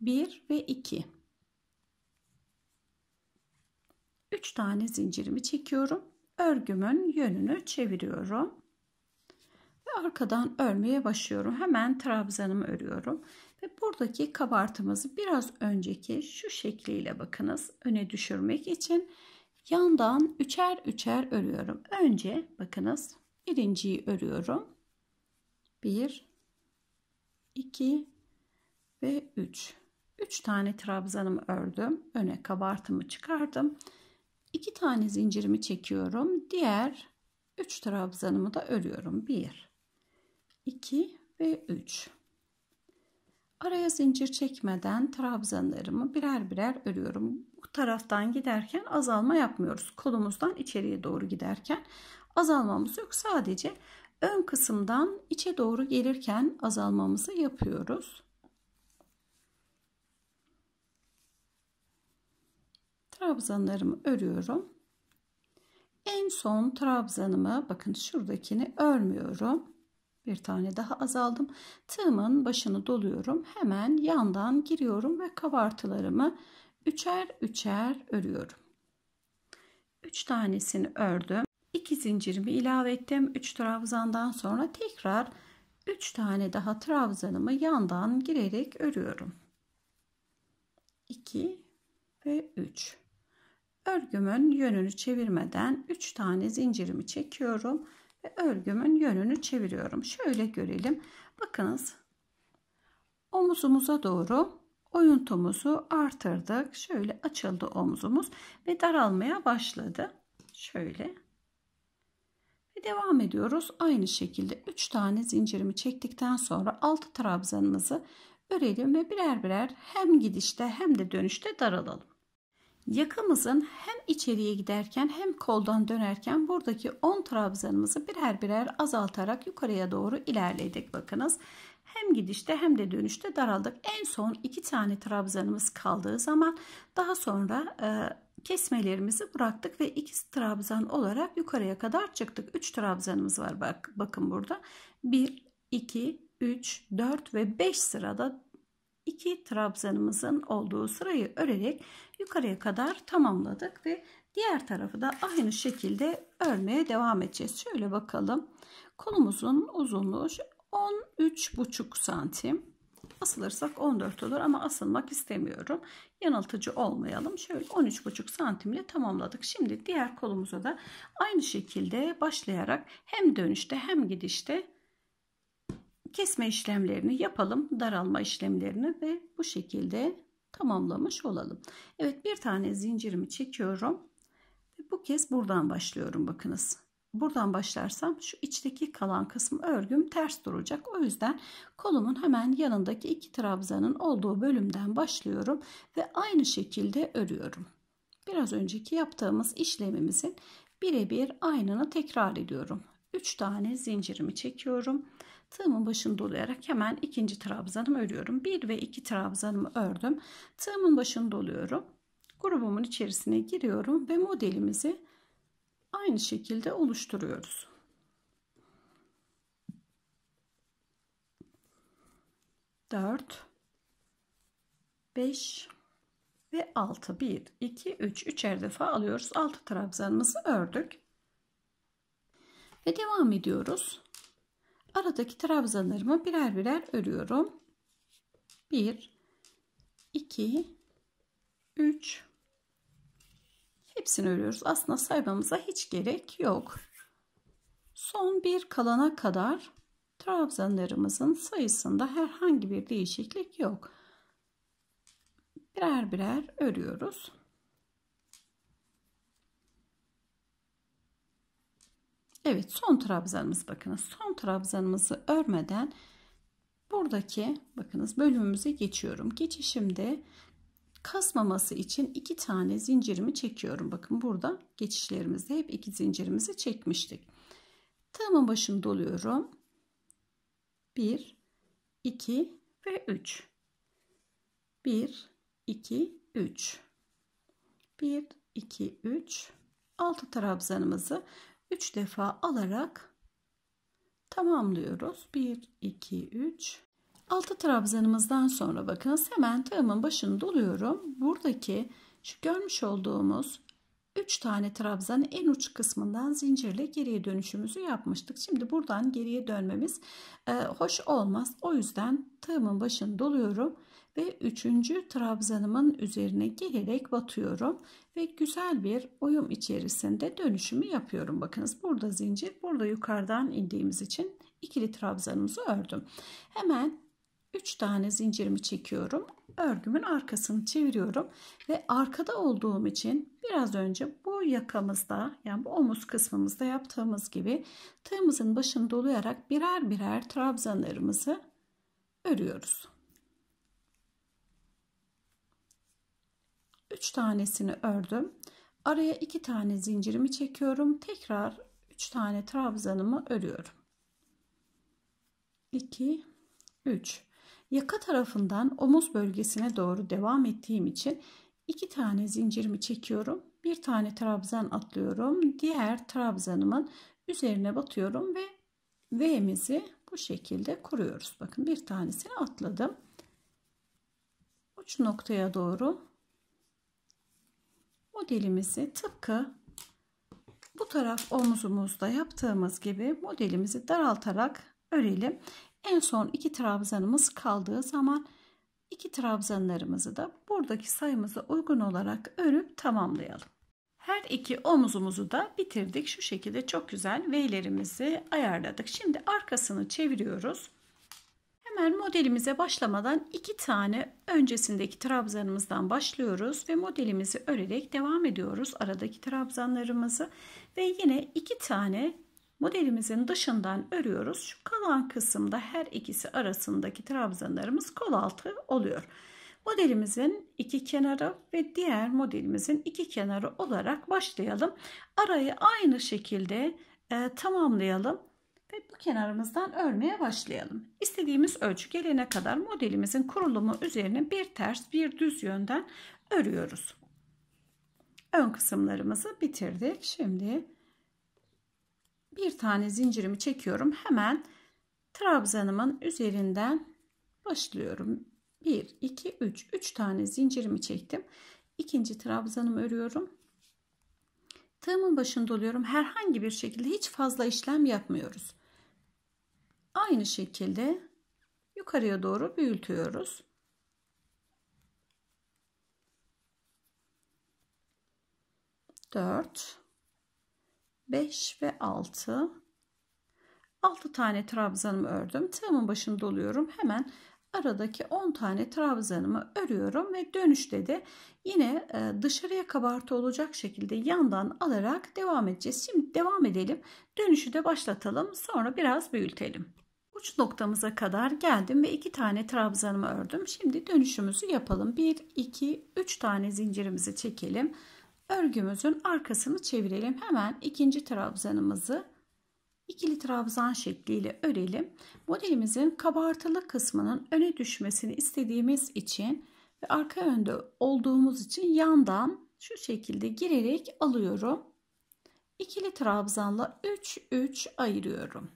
1 ve 2. 3 tane zincirimi çekiyorum. Örgümün yönünü çeviriyorum. Ve arkadan örmeye başlıyorum. Hemen trabzanımı örüyorum. Ve buradaki kabartımızı biraz önceki şu şekliyle bakınız öne düşürmek için yandan üçer üçer örüyorum. Önce bakınız birinciyi örüyorum. Bir, iki ve üç. Üç tane trabzanımı ördüm. Öne kabartımı çıkardım. İki tane zincirimi çekiyorum. Diğer üç trabzanımı da örüyorum. Bir, iki ve 3. Araya zincir çekmeden trabzanlarımı birer birer örüyorum. Bu taraftan giderken azalma yapmıyoruz. Kolumuzdan içeriye doğru giderken azalmamız yok. Sadece ön kısımdan içe doğru gelirken azalmamızı yapıyoruz. Trabzanlarımı örüyorum. En son trabzanımı bakın şuradakini örmüyorum. Bir tane daha azaldım. Tığımın başını doluyorum. Hemen yandan giriyorum ve kabartılarımı üçer üçer örüyorum. 3 tanesini ördüm. 2 zincirimi ilave ettim. 3 trabzandan sonra tekrar 3 tane daha trabzanımı yandan girerek örüyorum. 2 ve 3. Örgümün yönünü çevirmeden 3 tane zincirimi çekiyorum ve örgümün yönünü çeviriyorum. Şöyle görelim. Bakınız omuzumuza doğru oyuntumuzu artırdık. Şöyle açıldı omuzumuz ve daralmaya başladı. Şöyle. Ve devam ediyoruz. Aynı şekilde 3 tane zincirimi çektikten sonra 6 trabzanımızı örelim ve birer birer hem gidişte hem de dönüşte daralalım. Yakamızın hem içeriye giderken hem koldan dönerken buradaki 10 trabzanımızı birer birer azaltarak yukarıya doğru ilerledik. Bakınız hem gidişte hem de dönüşte daraldık. En son 2 tane trabzanımız kaldığı zaman daha sonra e, kesmelerimizi bıraktık ve 2 trabzan olarak yukarıya kadar çıktık. 3 trabzanımız var bak bakın burada. 1, 2, 3, 4 ve 5 sırada 2 trabzanımızın olduğu sırayı örerek yukarıya kadar tamamladık ve diğer tarafı da aynı şekilde örmeye devam edeceğiz. Şöyle bakalım. Kolumuzun uzunluğu 13,5 santim. Asılırsak 14 olur ama asılmak istemiyorum. Yanıltıcı olmayalım. Şöyle 13,5 ile tamamladık. Şimdi diğer kolumuza da aynı şekilde başlayarak hem dönüşte hem gidişte kesme işlemlerini yapalım. Daralma işlemlerini ve bu şekilde tamamlamış olalım. Evet bir tane zincirimi çekiyorum. ve Bu kez buradan başlıyorum bakınız. Buradan başlarsam şu içteki kalan kısım örgüm ters duracak. O yüzden kolumun hemen yanındaki iki trabzanın olduğu bölümden başlıyorum ve aynı şekilde örüyorum. Biraz önceki yaptığımız işlemimizin birebir aynını tekrar ediyorum. 3 tane zincirimi çekiyorum. Tığımın başını dolayarak hemen ikinci trabzanımı örüyorum. 1 ve 2 trabzanımı ördüm. Tığımın başını doluyorum. Grubumun içerisine giriyorum ve modelimizi aynı şekilde oluşturuyoruz. Dört, beş ve altı. Bir, iki, üç. Üçer defa alıyoruz. Altı trabzanımızı ördük. Ve devam ediyoruz aradaki trabzanlarımı birer birer örüyorum. 1 2 3 Hepsini örüyoruz. Aslında saymamıza hiç gerek yok. Son bir kalana kadar trabzanlarımızın sayısında herhangi bir değişiklik yok. Birer birer örüyoruz. Evet son trabzanımız bakınız. Son trabzanımızı örmeden buradaki bakınız bölümümüze geçiyorum. Geçişimde kasmaması için iki tane zincirimi çekiyorum. Bakın burada geçişlerimizde hep iki zincirimizi çekmiştik. Tamam başım doluyorum. 1, 2 ve 3. 1, 2, 3. 1, 2, 3. 6 trabzanımızı 3 defa alarak tamamlıyoruz. 1, 2, 3. 6 trabzanımızdan sonra bakınız hemen tığımın başını doluyorum. Buradaki şu görmüş olduğumuz 3 tane trabzanın en uç kısmından zincirle geriye dönüşümüzü yapmıştık. Şimdi buradan geriye dönmemiz e, hoş olmaz. O yüzden tığımın başını doluyorum ve üçüncü trabzanımın üzerine gelerek batıyorum ve güzel bir oyum içerisinde dönüşümü yapıyorum. Bakınız burada zincir burada yukarıdan indiğimiz için ikili trabzanımızı ördüm. Hemen 3 tane zincirimi çekiyorum. Örgümün arkasını çeviriyorum ve arkada olduğum için biraz önce bu yakamızda yani bu omuz kısmımızda yaptığımız gibi tığımızın başını dolayarak birer birer trabzanlarımızı örüyoruz. 3 tanesini ördüm. Araya 2 tane zincirimi çekiyorum. Tekrar 3 tane trabzanımı örüyorum. 2 3 Yaka tarafından omuz bölgesine doğru devam ettiğim için 2 tane zincirimi çekiyorum. Bir tane trabzan atlıyorum. Diğer trabzanımın üzerine batıyorum ve V'mizi bu şekilde kuruyoruz. Bakın bir tanesini atladım. Uç noktaya doğru modelimizi tıpkı bu taraf omuzumuzda yaptığımız gibi modelimizi daraltarak örelim. En son iki trabzanımız kaldığı zaman iki trabzanlarımızı da buradaki sayımıza uygun olarak örüp tamamlayalım. Her iki omuzumuzu da bitirdik. Şu şekilde çok güzel V'lerimizi ayarladık. Şimdi arkasını çeviriyoruz. Hemen modelimize başlamadan iki tane öncesindeki trabzanımızdan başlıyoruz ve modelimizi örerek devam ediyoruz aradaki trabzanlarımızı ve yine iki tane modelimizin dışından örüyoruz. Şu kalan kısımda her ikisi arasındaki trabzanlarımız kol altı oluyor. Modelimizin iki kenarı ve diğer modelimizin iki kenarı olarak başlayalım. Arayı aynı şekilde e, tamamlayalım ve bu kenarımızdan örmeye başlayalım. İstediğimiz ölçü gelene kadar modelimizin kurulumu üzerine bir ters bir düz yönden örüyoruz. Ön kısımlarımızı bitirdik. Şimdi bir tane zincirimi çekiyorum. Hemen trabzanımın üzerinden başlıyorum. 1, 2, 3. 3 tane zincirimi çektim. İkinci trabzanımı örüyorum. Tığımın başında oluyorum. Herhangi bir şekilde hiç fazla işlem yapmıyoruz. Aynı şekilde yukarıya doğru büyütüyoruz. Dört, beş ve altı. Altı tane trabzanımı ördüm. Tığımın başını doluyorum. Hemen aradaki on tane trabzanımı örüyorum ve dönüşte de yine e, dışarıya kabartı olacak şekilde yandan alarak devam edeceğiz. Şimdi devam edelim. Dönüşü de başlatalım. Sonra biraz büyütelim. Uç noktamıza kadar geldim ve iki tane trabzanımı ördüm. Şimdi dönüşümüzü yapalım. 1, 2, 3 tane zincirimizi çekelim. Örgümüzün arkasını çevirelim. Hemen ikinci trabzanımızı ikili trabzan şekliyle örelim. Modelimizin kabartılı kısmının öne düşmesini istediğimiz için ve arka önde olduğumuz için yandan şu şekilde girerek alıyorum. İkili trabzanla 3 3 ayırıyorum.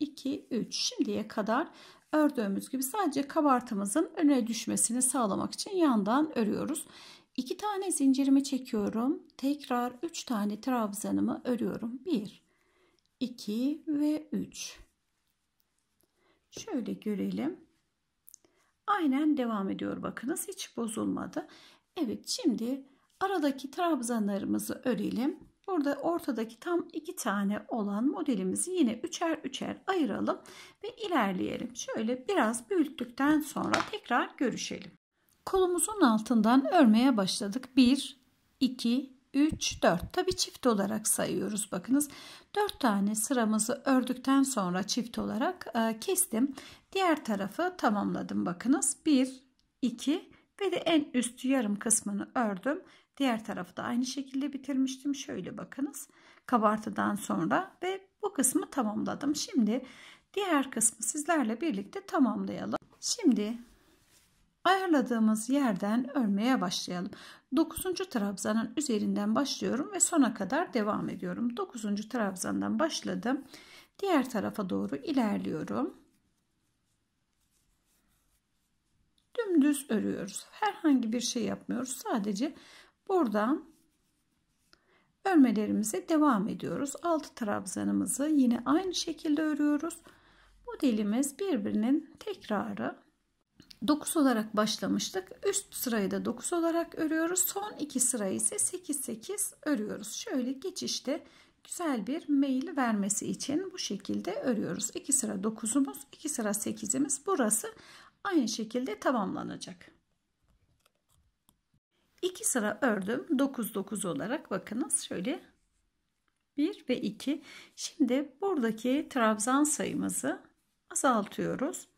2, 3 şimdiye kadar ördüğümüz gibi sadece kabartımızın öne düşmesini sağlamak için yandan örüyoruz. 2 tane zincirimi çekiyorum. Tekrar 3 tane trabzanımı örüyorum. 1, 2 ve 3. Şöyle görelim. Aynen devam ediyor bakınız hiç bozulmadı. Evet şimdi aradaki trabzanlarımızı örelim. Burada ortadaki tam iki tane olan modelimizi yine üçer üçer ayıralım ve ilerleyelim. Şöyle biraz büyüttükten sonra tekrar görüşelim. Kolumuzun altından örmeye başladık. 1, 2, 3, 4. Tabi çift olarak sayıyoruz bakınız. 4 tane sıramızı ördükten sonra çift olarak e, kestim. Diğer tarafı tamamladım bakınız. 1, 2 ve de en üst yarım kısmını ördüm. Diğer tarafı da aynı şekilde bitirmiştim. Şöyle bakınız kabartıdan sonra ve bu kısmı tamamladım. Şimdi diğer kısmı sizlerle birlikte tamamlayalım. Şimdi ayarladığımız yerden örmeye başlayalım. 9. trabzanın üzerinden başlıyorum ve sona kadar devam ediyorum. 9. trabzandan başladım. Diğer tarafa doğru ilerliyorum. Dümdüz örüyoruz. Herhangi bir şey yapmıyoruz. Sadece Buradan örmelerimize devam ediyoruz. Altı trabzanımızı yine aynı şekilde örüyoruz. Modelimiz birbirinin tekrarı. 9 olarak başlamıştık. Üst sırayı da 9 olarak örüyoruz. Son iki sırayı ise 8 8 örüyoruz. Şöyle geçişte güzel bir meyil vermesi için bu şekilde örüyoruz. 2 sıra 9'umuz, 2 sıra 8'imiz burası aynı şekilde tamamlanacak. 2 sıra ördüm 9 9 olarak bakınız şöyle 1 ve 2 şimdi buradaki trabzan sayımızı azaltıyoruz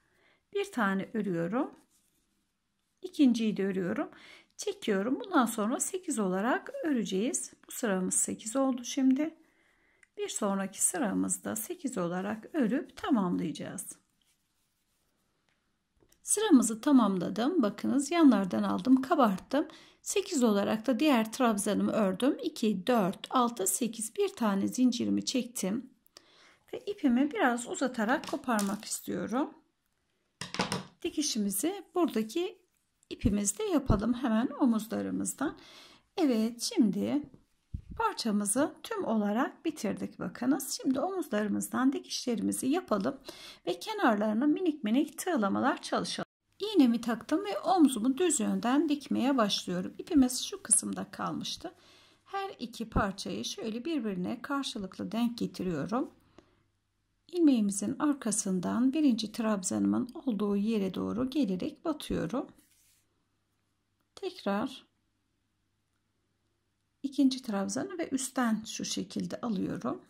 bir tane örüyorum ikinciyi de örüyorum çekiyorum bundan sonra 8 olarak öreceğiz bu sıramız 8 oldu şimdi bir sonraki sıramızda 8 olarak örüp tamamlayacağız sıramızı tamamladım bakınız yanlardan aldım kabarttım 8 olarak da diğer trabzanımı ördüm. 2, 4, 6, 8 bir tane zincirimi çektim. Ve ipimi biraz uzatarak koparmak istiyorum. Dikişimizi buradaki ipimizde yapalım hemen omuzlarımızdan. Evet şimdi parçamızı tüm olarak bitirdik bakınız. Şimdi omuzlarımızdan dikişlerimizi yapalım ve kenarlarını minik minik tığlamalar çalışalım. İğnemi taktım ve omzumu düz yönden dikmeye başlıyorum. İpimiz şu kısımda kalmıştı. Her iki parçayı şöyle birbirine karşılıklı denk getiriyorum. İlmeğimizin arkasından birinci trabzanımın olduğu yere doğru gelerek batıyorum. Tekrar ikinci trabzanı ve üstten şu şekilde alıyorum.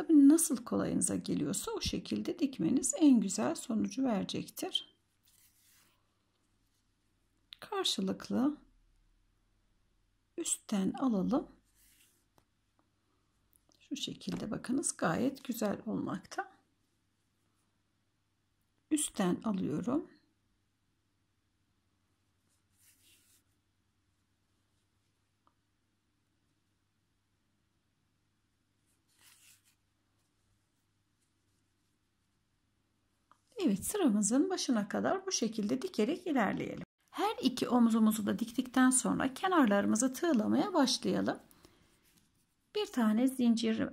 Tabi nasıl kolayınıza geliyorsa o şekilde dikmeniz en güzel sonucu verecektir. Karşılıklı üstten alalım. Şu şekilde bakınız gayet güzel olmakta. Üstten alıyorum. Evet sıramızın başına kadar bu şekilde dikerek ilerleyelim. Her iki omzumuzu da diktikten sonra kenarlarımızı tığlamaya başlayalım. Bir tane zincir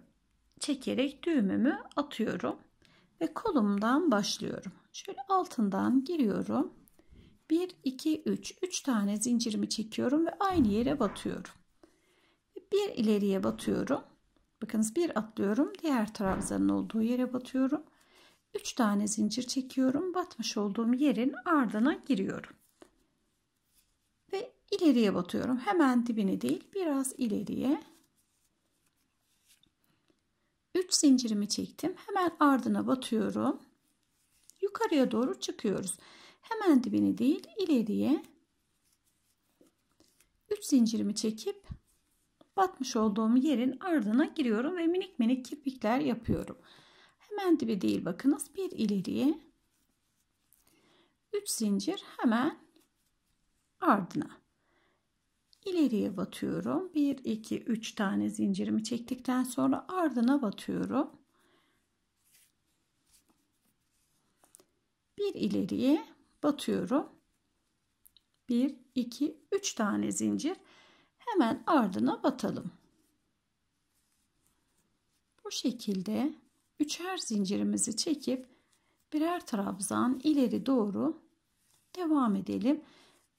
çekerek düğümümü atıyorum ve kolumdan başlıyorum. Şöyle altından giriyorum. 1 2 3 3 tane zincirimi çekiyorum ve aynı yere batıyorum. Bir ileriye batıyorum. Bakınız bir atlıyorum. Diğer trabzanın olduğu yere batıyorum. 3 tane zincir çekiyorum. Batmış olduğum yerin ardına giriyorum. Ve ileriye batıyorum. Hemen dibine değil biraz ileriye. 3 zincirimi çektim. Hemen ardına batıyorum. Yukarıya doğru çıkıyoruz. Hemen dibine değil ileriye 3 zincirimi çekip batmış olduğum yerin ardına giriyorum ve minik minik kirpikler yapıyorum hemen dibe değil bakınız bir ileriye 3 zincir hemen ardına ileriye batıyorum 1 2 3 tane zincirimi çektikten sonra ardına batıyorum bir ileriye batıyorum 1 2 3 tane zincir hemen ardına batalım bu şekilde üçer zincirimizi çekip birer trabzan ileri doğru devam edelim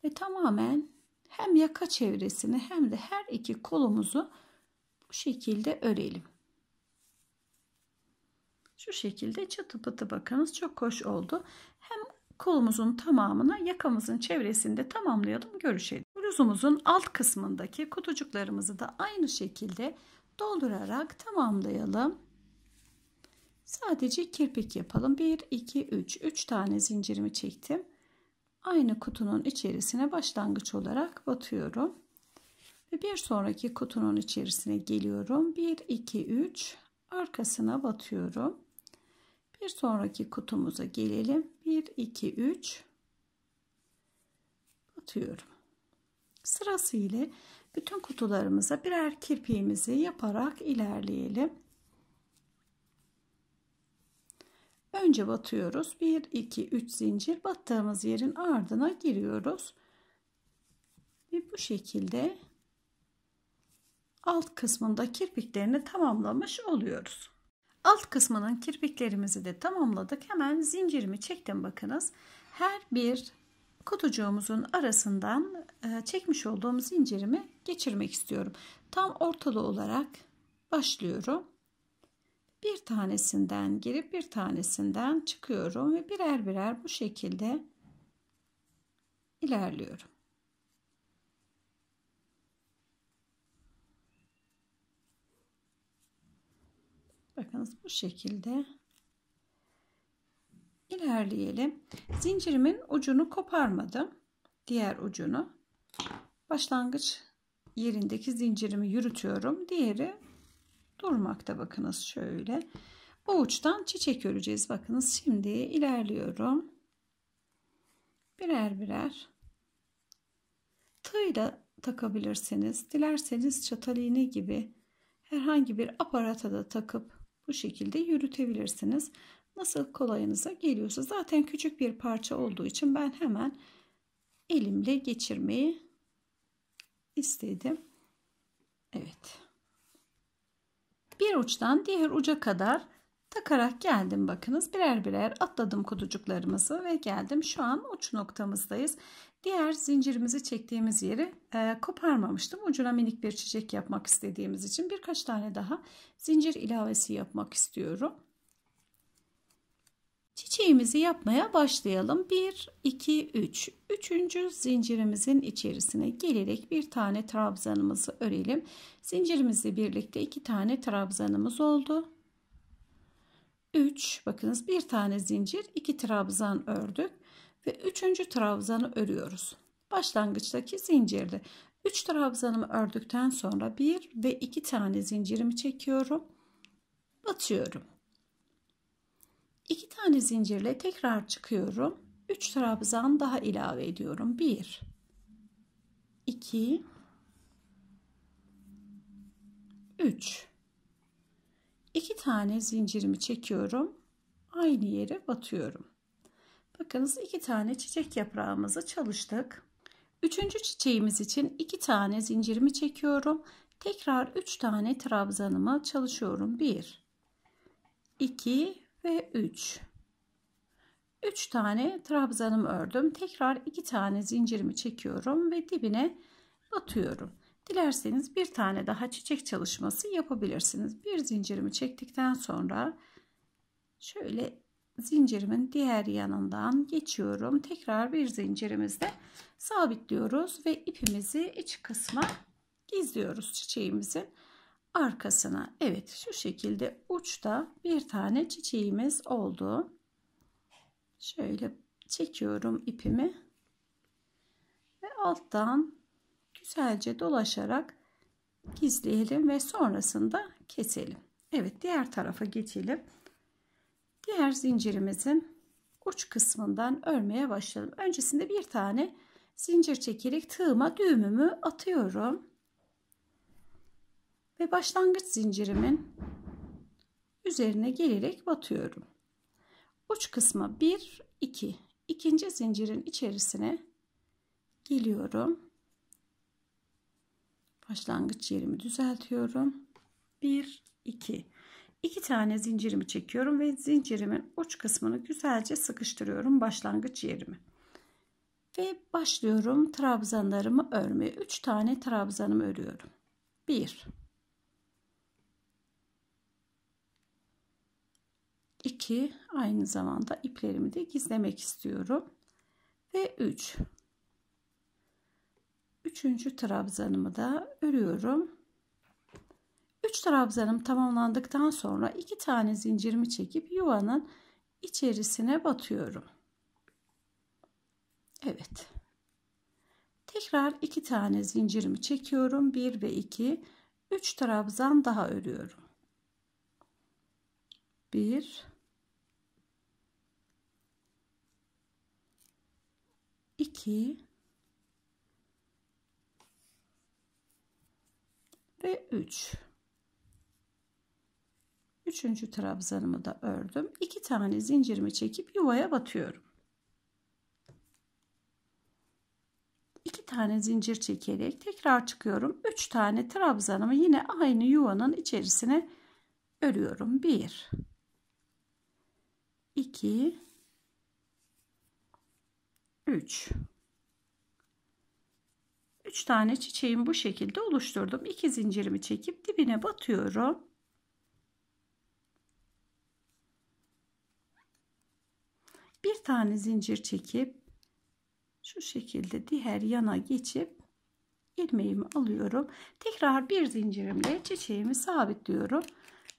ve tamamen hem yaka çevresini hem de her iki kolumuzu bu şekilde örelim. Şu şekilde çatı pıtı bakınız çok hoş oldu. Hem kolumuzun tamamına yakamızın çevresinde tamamlayalım görüşelim. Bluzumuzun alt kısmındaki kutucuklarımızı da aynı şekilde doldurarak tamamlayalım. Sadece kirpik yapalım. 1, 2, 3. 3 tane zincirimi çektim. Aynı kutunun içerisine başlangıç olarak batıyorum. Ve bir sonraki kutunun içerisine geliyorum. 1, 2, 3. Arkasına batıyorum. Bir sonraki kutumuza gelelim. 1, 2, 3. Batıyorum. Sırasıyla bütün kutularımıza birer kirpiğimizi yaparak ilerleyelim. Önce batıyoruz. 1, 2, 3 zincir battığımız yerin ardına giriyoruz. Ve bu şekilde alt kısmında kirpiklerini tamamlamış oluyoruz. Alt kısmının kirpiklerimizi de tamamladık. Hemen zincirimi çektim bakınız. Her bir kutucuğumuzun arasından e, çekmiş olduğum zincirimi geçirmek istiyorum. Tam ortalı olarak başlıyorum bir tanesinden girip bir tanesinden çıkıyorum ve birer birer bu şekilde ilerliyorum. Bakınız bu şekilde ilerleyelim. Zincirimin ucunu koparmadım. Diğer ucunu başlangıç yerindeki zincirimi yürütüyorum. Diğeri durmakta bakınız şöyle. Bu uçtan çiçek öreceğiz. Bakınız şimdi ilerliyorum. Birer birer tığla takabilirsiniz. Dilerseniz çatal iğne gibi herhangi bir aparata da takıp bu şekilde yürütebilirsiniz. Nasıl kolayınıza geliyorsa zaten küçük bir parça olduğu için ben hemen elimle geçirmeyi istedim. Evet uçtan diğer uca kadar takarak geldim bakınız birer birer atladım kutucuklarımızı ve geldim şu an uç noktamızdayız diğer zincirimizi çektiğimiz yeri e, koparmamıştım ucuna minik bir çiçek yapmak istediğimiz için birkaç tane daha zincir ilavesi yapmak istiyorum Çiçeğimizi yapmaya başlayalım. 1, 2, 3. Üçüncü zincirimizin içerisine gelerek bir tane trabzanımızı örelim. Zincirimizle birlikte iki tane trabzanımız oldu. 3 bakınız bir tane zincir iki trabzan ördük ve üçüncü trabzanı örüyoruz başlangıçtaki zincirde 3 trabzanımı ördükten sonra 1 ve 2 tane zincirimi çekiyorum batıyorum 2 tane zincirle tekrar çıkıyorum. 3 trabzan daha ilave ediyorum. 1 2 3 2 tane zincirimi çekiyorum. Aynı yere batıyorum. Bakınız 2 tane çiçek yaprağımızı çalıştık. Üçüncü çiçeğimiz için 2 tane zincirimi çekiyorum. Tekrar 3 tane trabzanımı çalışıyorum. 1 2 ve 3 3 tane trabzanım ördüm tekrar 2 tane zincirimi çekiyorum ve dibine batıyorum dilerseniz bir tane daha çiçek çalışması yapabilirsiniz bir zincirimi çektikten sonra şöyle zincirimin diğer yanından geçiyorum tekrar bir zincirimizde sabitliyoruz ve ipimizi iç kısma gizliyoruz çiçeğimizin arkasına. Evet şu şekilde uçta bir tane çiçeğimiz oldu. Şöyle çekiyorum ipimi. Ve alttan güzelce dolaşarak gizleyelim ve sonrasında keselim. Evet diğer tarafa geçelim. Diğer zincirimizin uç kısmından örmeye başlayalım. Öncesinde bir tane zincir çekerek tığıma düğümümü atıyorum ve başlangıç zincirimin üzerine gelerek batıyorum. Uç kısma 1 2 ikinci zincirin içerisine geliyorum. Başlangıç yerimi düzeltiyorum. 1 2 2 tane zincirimi çekiyorum ve zincirimin uç kısmını güzelce sıkıştırıyorum başlangıç yerimi. Ve başlıyorum trabzanlarımı örmeye. 3 tane trabzanımı örüyorum. 1 2 aynı zamanda iplerimi de gizlemek istiyorum ve 3 üçüncü trabzanımı da örüyorum 3 trabzanım tamamlandıktan sonra 2 tane zincirimi çekip yuvanın içerisine batıyorum Evet tekrar 2 tane zincirimi çekiyorum 1 ve 2 3 trabzan daha örüyorum 1 2 ve 3 üçüncü trabzanımı da ördüm iki tane zincirimi çekip yuvaya batıyorum iki tane zincir çekerek tekrar çıkıyorum üç tane trabzanımı yine aynı yuvanın içerisine örüyorum 1 2 3 3 tane çiçeğim bu şekilde oluşturdum. 2 zincirimi çekip dibine batıyorum. Bir tane zincir çekip şu şekilde diğer yana geçip ilmeğimi alıyorum. Tekrar bir zincirimle çiçeğimi sabitliyorum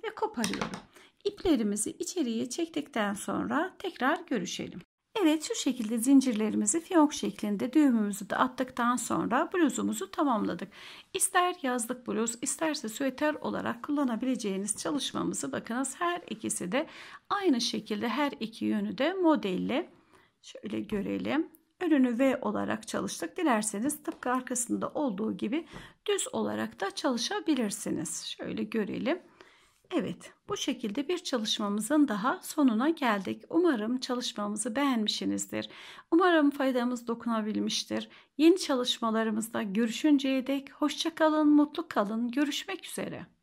ve koparıyorum. İplerimizi içeriye çektikten sonra tekrar görüşelim. Evet şu şekilde zincirlerimizi fiyonk şeklinde düğümümüzü de attıktan sonra bluzumuzu tamamladık. İster yazlık bluz isterse süeter olarak kullanabileceğiniz çalışmamızı bakınız her ikisi de aynı şekilde her iki yönü de modelle şöyle görelim. Önünü V olarak çalıştık. Dilerseniz tıpkı arkasında olduğu gibi düz olarak da çalışabilirsiniz. Şöyle görelim. Evet, bu şekilde bir çalışmamızın daha sonuna geldik. Umarım çalışmamızı beğenmişsinizdir. Umarım faydamız dokunabilmiştir. Yeni çalışmalarımızda görüşünceye dek hoşça kalın, mutlu kalın. Görüşmek üzere.